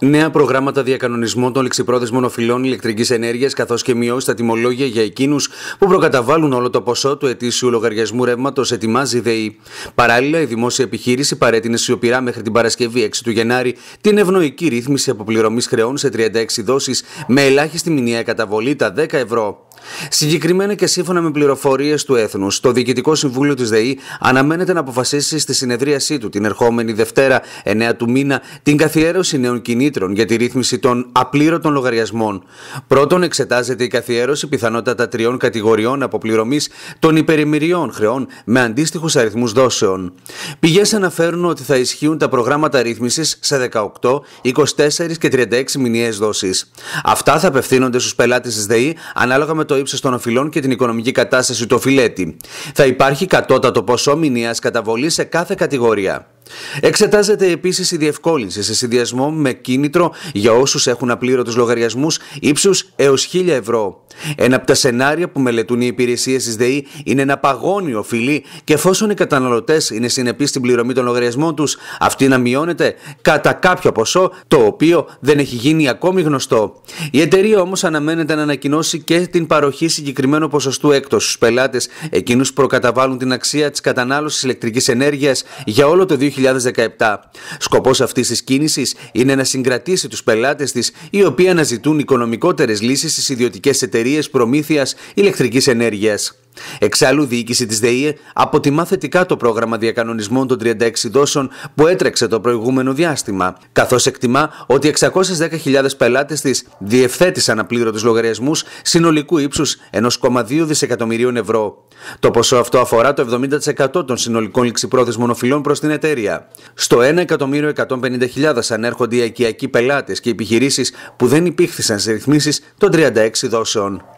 Νέα προγράμματα διακανονισμών των ληξιπρόθεσμων οφειλών ηλεκτρικής ενέργειας καθώς και μειώσεις στα τιμολόγια για εκείνους που προκαταβάλουν όλο το ποσό του ετήσιου λογαριασμού ρεύματος ετοιμάζει η ΔΕΗ. Παράλληλα, η δημόσια επιχείρηση παρέτεινε σιωπηρά μέχρι την Παρασκευή 6 του Γενάρη την ευνοϊκή ρύθμιση αποπληρωμής χρεών σε 36 δόσεις με ελάχιστη μηνιαία καταβολή τα 10 ευρώ. Συγκεκριμένα και σύμφωνα με πληροφορίες του Έθνους, το Διοικητικό Συμβούλιο της ΔΕΗ αναμένεται να αποφασίσει στη συνεδρίασή του την ερχόμενη Δευτέρα 9 του μήνα την καθιέρωση νέων κινήτρων για τη ρύθμιση των απλήρωτων λογαριασμών. Πρώτον, εξετάζεται η καθιέρωση πιθανότατα τριών κατηγοριών αποπληρωμής των υπερημηριών χρεών με αντίστοιχους αριθμούς δόσεων. Πηγές αναφέρουν ότι θα ισχύουν τα προγράμματα ρύθμισης σε 18, 24 και 36 μηνιαίες δόσεις. Αυτά θα απευθύνονται στους πελάτες της ΔΕΗ ανάλογα με το ύψος των οφειλών και την οικονομική κατάσταση του οφειλέτη. Θα υπάρχει κατώτατο ποσό μηνιαίας καταβολής σε κάθε κατηγορία. Εξετάζεται επίσης η διευκόλυνση σε συνδυασμό με κίνητρο για όσους έχουν απλήρωτους λογαριασμούς ύψους έως 1000 ευρώ. Ένα από τα σενάρια που μελετούν οι υπηρεσίες της ΔΕΗ είναι να παγώνει ο και εφόσον οι καταναλωτές είναι συνεπείς στην πληρωμή των λογαριασμών τους, αυτή να μειώνεται κατά κάποιο ποσό το οποίο δεν έχει γίνει ακόμη γνωστό. Η εταιρεία όμως αναμένεται να ανακοινώσει και την παροχή συγκεκριμένου ποσοστού έκτος στους πελάτες, εκείνους που προκαταβάλουν την αξία της κατανάλωσης ηλεκτρικής ενέργειας για όλο το 2020 2017. Σκοπός αυτής της κίνησης είναι να συγκρατήσει τους πελάτες της οι οποίοι αναζητούν οικονομικότερες λύσεις στις ιδιωτικές εταιρείες προμήθειας ηλεκτρικής ενέργειας. Εξάλλου, η διοίκηση της ΔΕΗ αποτιμά θετικά το πρόγραμμα διακανονισμών των 36 δόσεων που έτρεξε το προηγούμενο διάστημα, καθώς εκτιμά ότι 610.000 πελάτες της διευθέτησαν απλήρωτους λογαριασμούς συνολικού ύψους 1,2 δισεκατομμυρίων ευρώ. Το ποσό αυτό αφορά το 70% των συνολικών ληξιπρόθεσμων οφειλών προς την εταιρεία. Στο 1.150.000 ανέρχονται οι οικιακοί πελάτες και επιχειρήσεις που δεν υπήχθησαν σε ρυθμίσεις των 36 δόσεων.